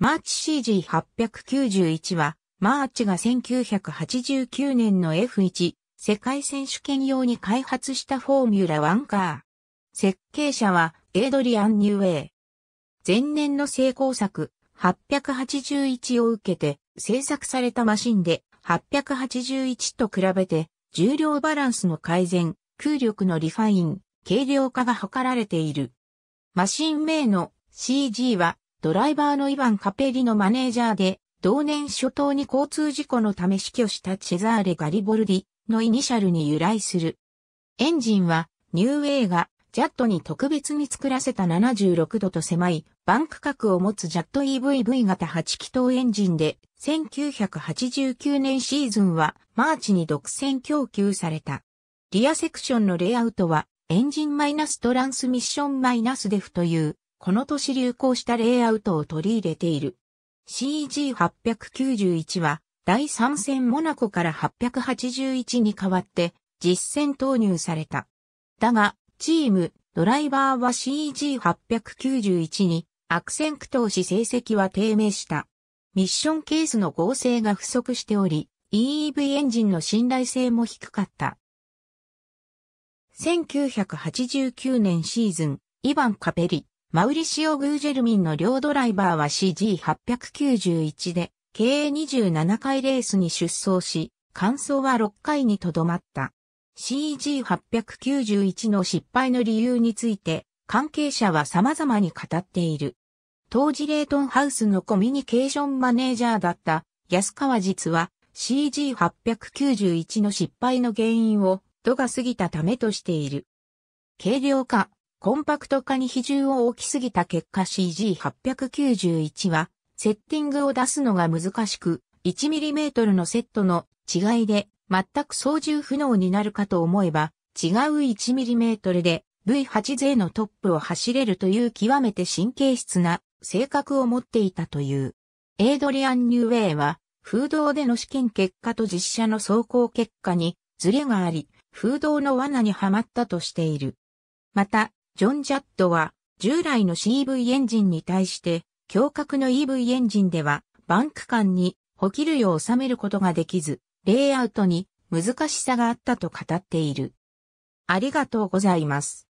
マーチ CG891 は、マーチが1989年の F1 世界選手権用に開発したフォーミュラ1カー。設計者はエイドリアン・ニューウェイ。前年の成功作881を受けて製作されたマシンで881と比べて重量バランスの改善、空力のリファイン、軽量化が図られている。マシン名の CG はドライバーのイヴァン・カペリのマネージャーで、同年初頭に交通事故のため死去したチェザーレ・ガリボルディのイニシャルに由来する。エンジンは、ニューウェイが、ジャットに特別に作らせた76度と狭い、バンク角を持つジャット EVV 型8気筒エンジンで、1989年シーズンは、マーチに独占供給された。リアセクションのレイアウトは、エンジンマイナストランスミッションマイナスデフというこの年流行したレイアウトを取り入れている。CG891 は第3戦モナコから881に代わって実戦投入された。だが、チーム、ドライバーは CG891 に悪戦苦闘し成績は低迷した。ミッションケースの合成が不足しており、EEV エンジンの信頼性も低かった。1989年シーズン、イヴァン・カペリ、マウリシオ・グージェルミンの両ドライバーは CG891 で、計27回レースに出走し、完走は6回にとどまった。CG891 の失敗の理由について、関係者は様々に語っている。当時レートンハウスのコミュニケーションマネージャーだった安川実は CG891 の失敗の原因を度が過ぎたためとしている。軽量化、コンパクト化に比重を大きすぎた結果 CG891 は、セッティングを出すのが難しく、1mm のセットの違いで全く操縦不能になるかと思えば、違う 1mm で v 8勢のトップを走れるという極めて神経質な性格を持っていたという。エイドリアン・ニューウェイは、風洞での試験結果と実写の走行結果にズレがあり、風洞の罠にはまったとしている。また、ジョン・ジャットは、従来の CV エンジンに対して、強格の EV エンジンでは、バンク間に補給量を収めることができず、レイアウトに難しさがあったと語っている。ありがとうございます。